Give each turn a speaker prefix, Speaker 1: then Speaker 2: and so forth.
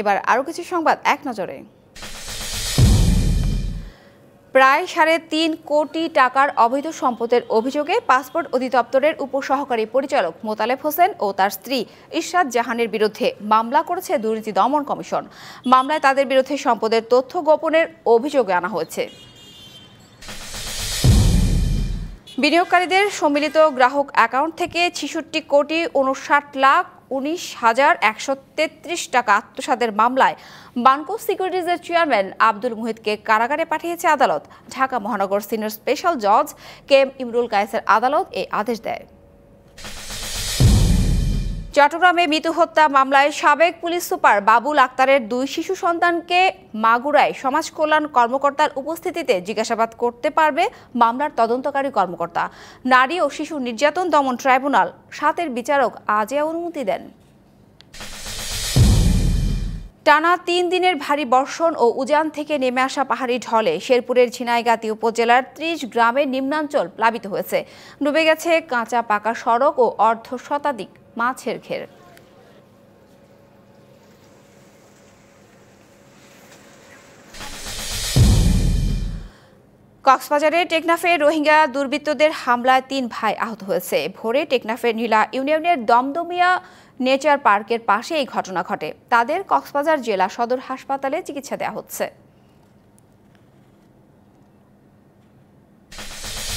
Speaker 1: এবার আরও কিছু সংবাদ এক নজরে প্রায় সাড়ে তিন কোটি টাকার অবৈধ সম্পদের অভিযোগে পাসপোর্ট অধিদপ্তরের উপসহকারী পরিচালক মোতালেব হোসেন ও তার স্ত্রী ইশরাত জাহানের বিরুদ্ধে মামলা করেছে দুর্নীতি দমন কমিশন মামলায় তাদের বিরুদ্ধে সম্পদের তথ্য গোপনের অভিযোগে আনা হয়েছে বিনিয়োগকারীদের সম্মিলিত গ্রাহক অ্যাকাউন্ট থেকে ছিষট্টি কোটি উনষাট লাখ উনিশ হাজার একশো তেত্রিশ টাকা আত্মসাতের মামলায় বানকো সিকিউরিটিজের চেয়ারম্যান আব্দুল মুহিতকে কারাগারে পাঠিয়েছে আদালত ঢাকা মহানগর সিনিয়র স্পেশাল জজ কে এম ইমরুল কায়েসের আদালত এই আদেশ দেয় চট্টগ্রামে মৃত্যু হত্যা মামলায় সাবেক পুলিশ সুপার বাবুল আক্তারের দুই শিশু সন্তানকে মাগুরায় সমাজ কল্যাণ কর্মকর্তার উপস্থিতিতে জিজ্ঞাসাবাদ করতে পারবে মামলার তদন্তকারী কর্মকর্তা নারী ও শিশু নির্যাতন দমন ট্রাইব্যুনাল সাতের বিচারক আজে অনুমতি দেন টানা তিন দিনের ভারী বর্ষণ ও উজান থেকে নেমে আসা পাহাড়ি ঢলে শেরপুরের ঝিনাইগাতি উপজেলার ত্রিশ গ্রামের নিম্নাঞ্চল প্লাবিত হয়েছে ডুবে গেছে কাঁচা পাকা সড়ক ও অর্ধ শতাধিক মাছের ঘের কক্সবাজারের টেকনাফে রোহিঙ্গা দুর্বৃত্তদের হামলায় তিন ভাই আহত হয়েছে ভোরে টেকনাফের নীলা ইউনিয়নের দমদমিয়া নেচার পার্কের পাশে এই ঘটনা ঘটে তাদের কক্সবাজার জেলা সদর হাসপাতালে চিকিৎসা দেওয়া হচ্ছে